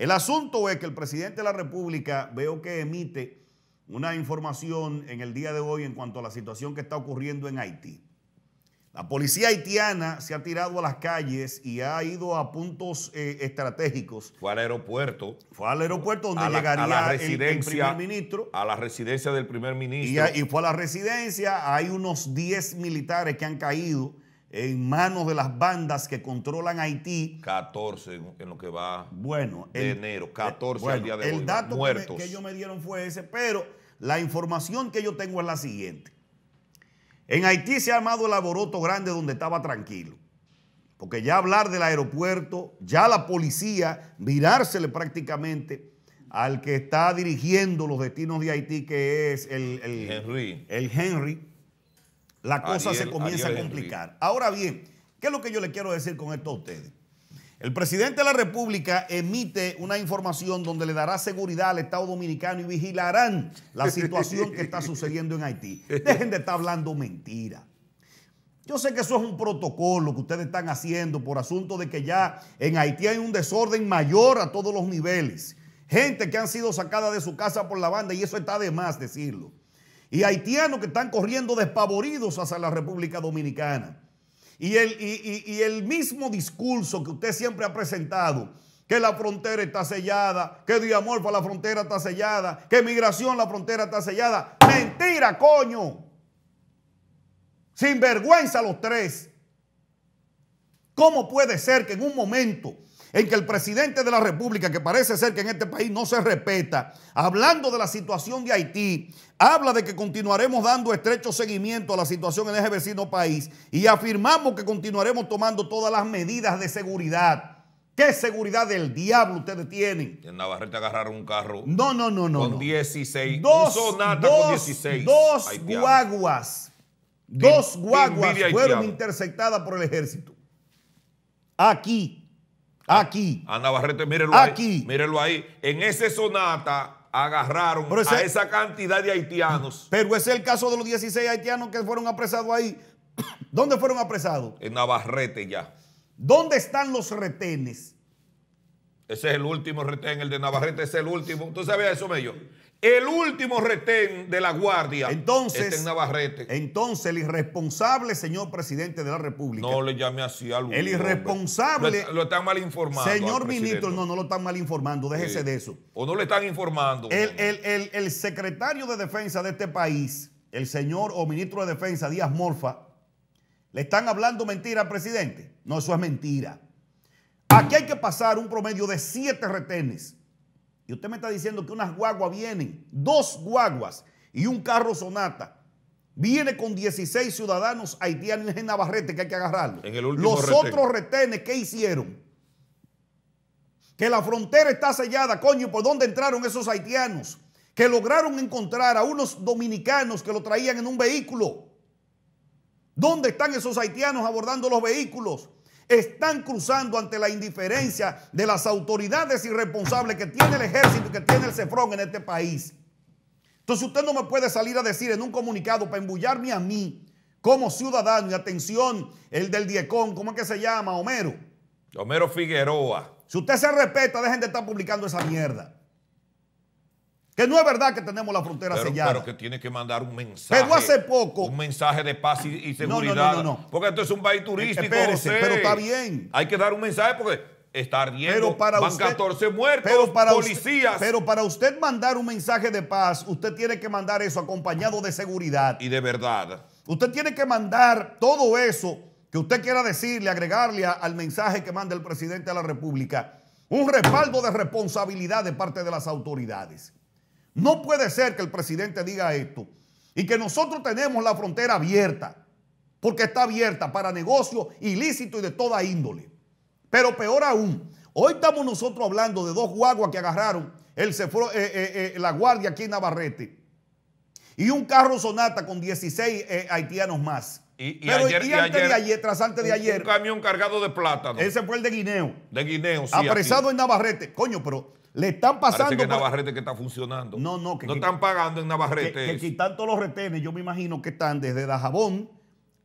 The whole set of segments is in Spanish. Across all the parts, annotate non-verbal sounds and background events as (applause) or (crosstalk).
El asunto es que el presidente de la República veo que emite una información en el día de hoy en cuanto a la situación que está ocurriendo en Haití. La policía haitiana se ha tirado a las calles y ha ido a puntos eh, estratégicos. Fue al aeropuerto. Fue al aeropuerto donde llegaría el, primer ministro. A la residencia del primer ministro. Y, y fue a la residencia. Hay unos 10 militares que han caído en manos de las bandas que controlan Haití. 14 en lo que va bueno, enero, 14 el día de el hoy. El dato Que, yo ellos me dieron fue ese, pero la información que yo tengo es la siguiente. En Haití se ha armado el aboroto grande donde estaba tranquilo. Porque ya hablar del aeropuerto, ya la policía, mirársele prácticamente al que está dirigiendo los destinos de Haití, que es el, el Henry. El Henry la cosa se comienza a complicar. Ahora bien, ¿qué es lo que yo le quiero decir con esto a ustedes? El presidente de la República emite una información donde le dará seguridad al Estado Dominicano y vigilarán la situación que está sucediendo en Haití. Dejen de estar hablando mentira. Yo sé que eso es un protocolo que ustedes están haciendo por asunto de que ya en Haití hay un desorden mayor a todos los niveles. Gente que han sido sacada de su casa por la banda y eso está de más decirlo y haitianos que están corriendo despavoridos hacia la República Dominicana. Y el, el mismo discurso que usted siempre ha presentado, que la frontera está sellada, que Diamorfa la frontera está sellada, que Migración la frontera está sellada. Mentira, coño. Sin vergüenza los tres. ¿Cómo puede ser que en un momento en que el presidente de la República, que parece ser que en este país no se respeta, hablando de la situación de Haití, habla de que continuaremos dando estrecho seguimiento a la situación en ese vecino país y afirmamos que continuaremos tomando todas las medidas de seguridad. ¿Qué seguridad del diablo ustedes tienen? En Navarrete agarraron un carro. No, no, no, no. Con 16. Dos, Dos guaguas. Dos guaguas fueron interceptadas por el ejército. Aquí. Aquí. A Navarrete, mírenlo Aquí. ahí. ahí. En ese sonata agarraron a esa cantidad de haitianos. Pero es el caso de los 16 haitianos que fueron apresados ahí. (coughs) ¿Dónde fueron apresados? En Navarrete ya. ¿Dónde están los retenes? Ese es el último retén, el de Navarrete es el último. ¿Tú sabías eso, Mello? el último retén de la Guardia. Este entonces, está en Navarrete. Entonces, el irresponsable señor presidente de la República. No le llame así al El irresponsable. Lo, están mal informando. Señor ministro, no, no lo están mal informando, déjese eh, de eso. O no le están informando. El, el, secretario de defensa de este país, el señor o ministro de defensa Díaz Morfa, le están hablando mentira al presidente. No, eso es mentira. Aquí hay que pasar un promedio de siete retenes y usted me está diciendo que unas guaguas vienen, dos guaguas y un carro sonata. Viene con 16 ciudadanos haitianos en Navarrete que hay que agarrarlo. Los otros retenes, ¿qué hicieron? Que la frontera está sellada, coño, ¿por dónde entraron esos haitianos? Que lograron encontrar a unos dominicanos que lo traían en un vehículo. ¿Dónde están esos haitianos abordando los vehículos? están cruzando ante la indiferencia de las autoridades irresponsables que tiene el ejército y que tiene el Cefrón en este país. Entonces usted no me puede salir a decir en un comunicado para embullarme a mí como ciudadano y atención, el del Diecón, ¿cómo es que se llama? Homero. Homero Figueroa. Si usted se respeta, dejen de estar publicando esa mierda. Que no es verdad que tenemos la frontera sellada. Pero que tiene que mandar un mensaje. Pero hace poco. Un mensaje de paz y, seguridad. No, no, no, no, Porque esto es un país turístico. Espérese, pero está bien. Hay que dar un mensaje porque está ardiendo. Pero para van 14 muertos, pero para policías. pero para usted mandar un mensaje de paz, usted tiene que mandar eso acompañado de seguridad. Y de verdad. Usted tiene que mandar todo eso que usted quiera decirle, agregarle al mensaje que manda el presidente de la República. Un respaldo de responsabilidad de parte de las autoridades. No puede ser que el presidente diga esto y que nosotros tenemos la frontera abierta, porque está abierta para negocios ilícitos y de toda índole. Pero peor aún, hoy estamos nosotros hablando de dos guaguas que agarraron el eh, eh, eh, la guardia aquí en Navarrete y un carro Sonata con 16 haitianos más. Y, Pero ayer, y antes de tras antes de ayer. Un camión cargado de plátano. Ese fue el de Guineo. De Guineo, sí. Apresado en Navarrete. Coño, pero le están pasando. que que está funcionando. No, no, que. No están pagando en Navarrete. Que, que todos los retenes, yo me imagino que están desde Dajabón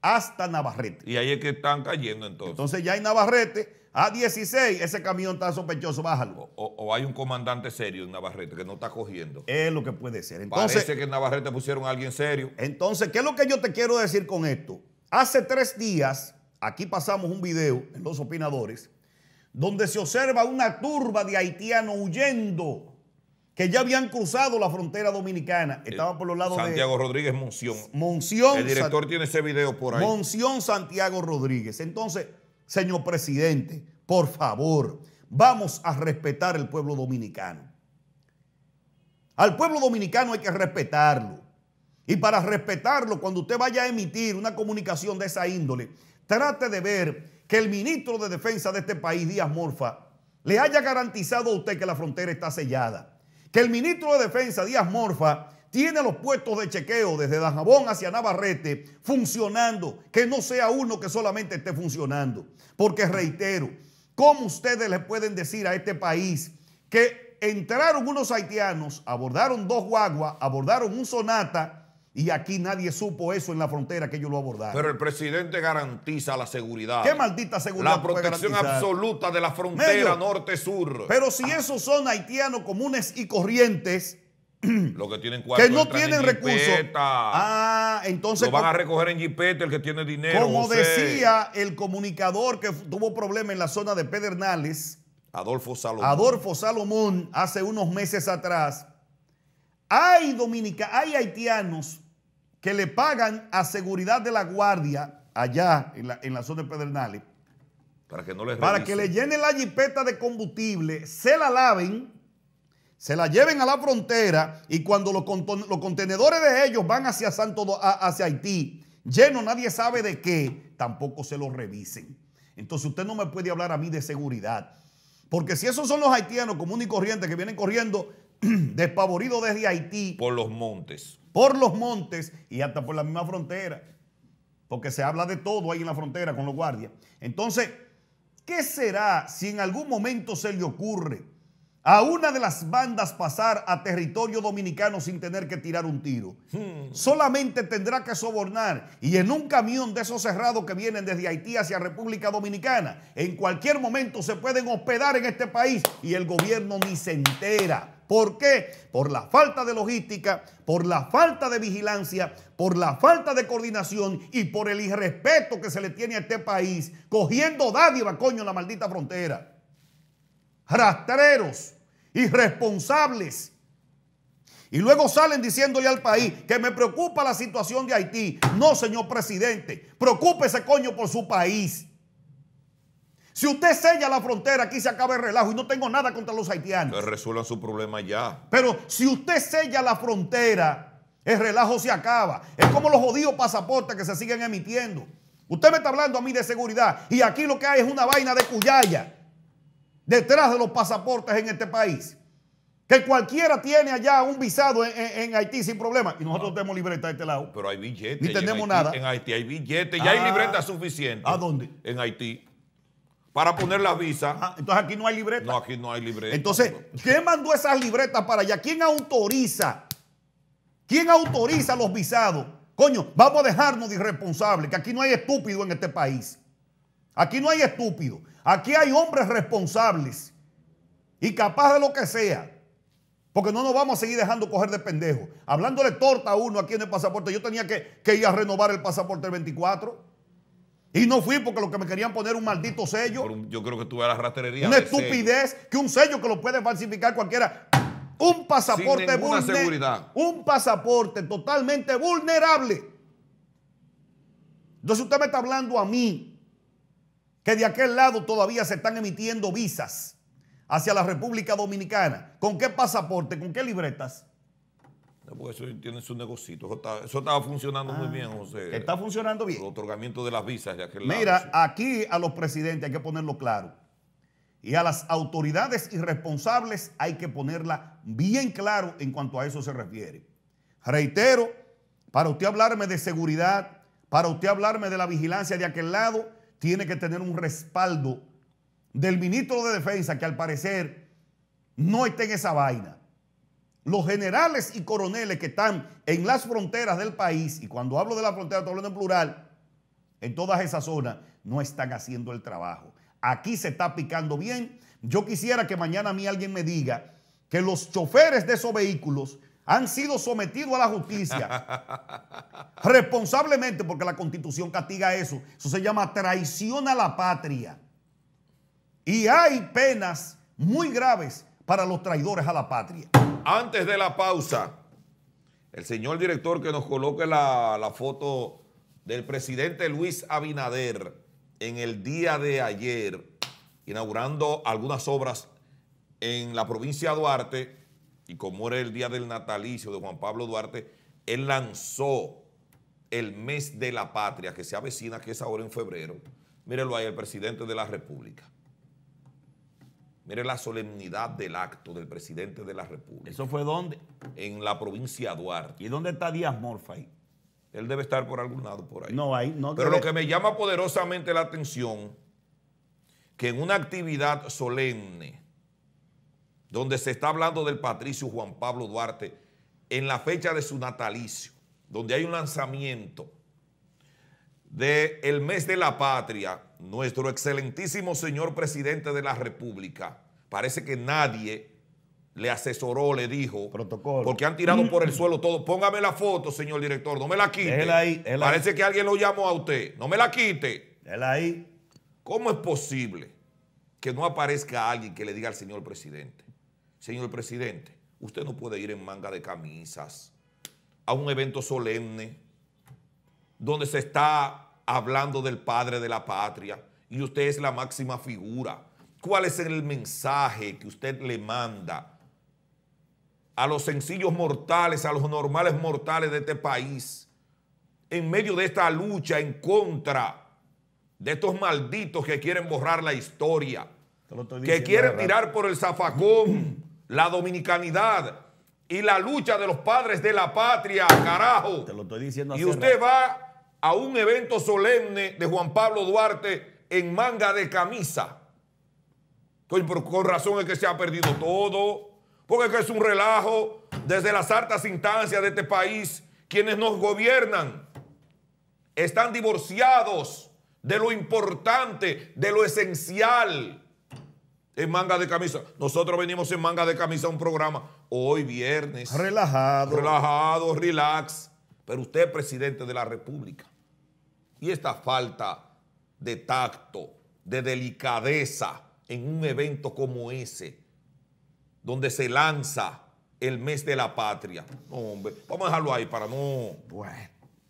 hasta Navarrete. Y ahí es que están cayendo entonces. Entonces ya hay Navarrete, a 16, ese camión está sospechoso, bájalo. O, hay un comandante serio en Navarrete que no está cogiendo. Es lo que puede ser. Entonces, Parece que en Navarrete pusieron a alguien serio. Entonces, ¿qué es lo que yo te quiero decir con esto? Hace tres días, aquí pasamos un video en Los Opinadores, donde se observa una turba de haitianos huyendo que ya habían cruzado la frontera dominicana. Eh, Estaba por los lados de... Santiago Rodríguez Monción. Monción. El director tiene ese video por ahí. Monción Santiago Rodríguez. Entonces, señor presidente, por favor, vamos a respetar el pueblo dominicano. Al pueblo dominicano hay que respetarlo. Y para respetarlo, cuando usted vaya a emitir una comunicación de esa índole, trate de ver que el ministro de Defensa de este país, Díaz Morfa, le haya garantizado a usted que la frontera está sellada. Que el ministro de Defensa, Díaz Morfa, tiene los puestos de chequeo desde Dajabón hacia Navarrete funcionando. Que no sea uno que solamente esté funcionando. Porque reitero, ¿cómo ustedes le pueden decir a este país que entraron unos haitianos, abordaron dos guaguas, abordaron un sonata? Y aquí nadie supo eso en la frontera que ellos lo abordaron. Pero el presidente garantiza la seguridad. ¿Qué maldita seguridad? La protección absoluta de la frontera norte-sur. Pero si esos son haitianos comunes y corrientes. (clears throat) lo que tienen no tienen recursos. Ah, entonces. Lo van a recoger en jipeta el que tiene dinero. Como decía el comunicador que tuvo problemas en la zona de Pedernales. Adolfo Salomón. Adolfo Salomón, hace unos meses atrás. Hay, dominica, hay haitianos que le pagan a seguridad de la guardia allá en la, zona de Pedernales. Para que no les Para que le llenen la jipeta de combustible, se la laven, se la lleven a la frontera y cuando los, los contenedores de ellos van hacia, Santo, hacia Haití, lleno, nadie sabe de qué, tampoco se los revisen. Entonces usted no me puede hablar a mí de seguridad. Porque si esos son los haitianos comunes y corrientes que vienen corriendo (clears throat) despavoridos desde Haití. Por los montes por los montes y hasta por la misma frontera, porque se habla de todo ahí en la frontera con los guardias. Entonces, ¿qué será si en algún momento se le ocurre a una de las bandas pasar a territorio dominicano sin tener que tirar un tiro? Hmm. Solamente tendrá que sobornar y en un camión de esos cerrados que vienen desde Haití hacia República Dominicana, en cualquier momento se pueden hospedar en este país y el gobierno ni se entera. ¿Por qué? Por la falta de logística, por la falta de vigilancia, por la falta de coordinación y por el irrespeto que se le tiene a este país, cogiendo dádiva, coño, en la maldita frontera. Rastreros, irresponsables. Y luego salen diciéndole al país que me preocupa la situación de Haití. No, señor presidente, preocúpese, coño, por su país. Si usted sella la frontera, aquí se acaba el relajo y no tengo nada contra los haitianos. Que resuelvan su problema ya. Pero si usted sella la frontera, el relajo se acaba. Es como los jodidos pasaportes que se siguen emitiendo. Usted me está hablando a mí de seguridad y aquí lo que hay es una vaina de cuyaya detrás de los pasaportes en este país. Que cualquiera tiene allá un visado en, Haití sin problema. Y nosotros ah. tenemos libreta de este lado. Pero hay billetes. Ni tenemos nada. En Haití hay billetes, y hay ah. libreta suficiente. ¿A dónde? En Haití para poner las visas. entonces aquí no hay libreta. No, aquí no hay libreta. Entonces, ¿quién mandó esas libretas para allá? ¿Quién autoriza? ¿Quién autoriza los visados? Coño, vamos a dejarnos irresponsables, que aquí no hay estúpido en este país. Aquí no hay estúpido. Aquí hay hombres responsables y capaz de lo que sea. Porque no nos vamos a seguir dejando coger de pendejo. Hablándole torta a uno aquí en el pasaporte, yo tenía que, que ir a renovar el pasaporte el 24. Y no fui porque lo que me querían poner un maldito sello. yo creo que tuve la rastrería. Una estupidez que un sello que lo puede falsificar cualquiera. Un pasaporte vulnerable. Un pasaporte totalmente vulnerable. Entonces usted me está hablando a mí que de aquel lado todavía se están emitiendo visas hacia la República Dominicana. ¿Con qué pasaporte? ¿Con qué libretas? porque eso tiene su negocito. Eso, estaba funcionando muy ah, bien, José. Está funcionando bien. El otorgamiento de las visas de aquel Mira, lado, aquí a los presidentes hay que ponerlo claro. Y a las autoridades irresponsables hay que ponerla bien claro en cuanto a eso se refiere. Reitero, para usted hablarme de seguridad, para usted hablarme de la vigilancia de aquel lado, tiene que tener un respaldo del ministro de Defensa que al parecer no está en esa vaina los generales y coroneles que están en las fronteras del país, y cuando hablo de la frontera estoy hablando en plural, en todas esas zonas, no están haciendo el trabajo. Aquí se está picando bien. Yo quisiera que mañana a mí alguien me diga que los choferes de esos vehículos han sido sometidos a la justicia (laughs) responsablemente porque la constitución castiga eso. Eso se llama traición a la patria. Y hay penas muy graves para los traidores a la patria. Antes de la pausa, el señor director que nos coloque la, foto del presidente Luis Abinader en el día de ayer, inaugurando algunas obras en la provincia de Duarte, y como era el día del natalicio de Juan Pablo Duarte, él lanzó el mes de la patria que se avecina, que es ahora en febrero. Mírelo ahí, el presidente de la República. Mire la solemnidad del acto del presidente de la República. ¿Eso fue dónde? En la provincia de Duarte. ¿Y dónde está Díaz Morfa ahí? Él debe estar por algún lado por ahí. No, ahí no. Pero lo que me llama poderosamente la atención, que en una actividad solemne, donde se está hablando del patricio Juan Pablo Duarte, en la fecha de su natalicio, donde hay un lanzamiento del mes de la patria, nuestro excelentísimo señor presidente de la República, parece que nadie le asesoró, le dijo. Protocolo. Porque han tirado por el suelo todo. Póngame la foto, señor director, no me la quite. Él ahí, él parece que alguien lo llamó a usted. No me la quite. Él ahí. ¿Cómo es posible que no aparezca alguien que le diga al señor presidente? Señor presidente, usted no puede ir en manga de camisas a un evento solemne donde se está hablando del padre de la patria y usted es la máxima figura. ¿Cuál es el mensaje que usted le manda a los sencillos mortales, a los normales mortales de este país, en medio de esta lucha en contra de estos malditos que quieren borrar la historia, que quieren tirar por el zafacón (clears throat) la dominicanidad y la lucha de los padres de la patria, carajo? Te lo estoy diciendo. Y usted va a un evento solemne de Juan Pablo Duarte en manga de camisa. Con razón es que se ha perdido todo, porque es, un relajo desde las altas instancias de este país, quienes nos gobiernan, están divorciados de lo importante, de lo esencial. En manga de camisa. Nosotros venimos en manga de camisa a un programa hoy viernes. Relajado. Relajado, relax. Pero usted es presidente de la República. Y esta falta de tacto, de delicadeza en un evento como ese, donde se lanza el mes de la patria. No, hombre, vamos a dejarlo ahí para no...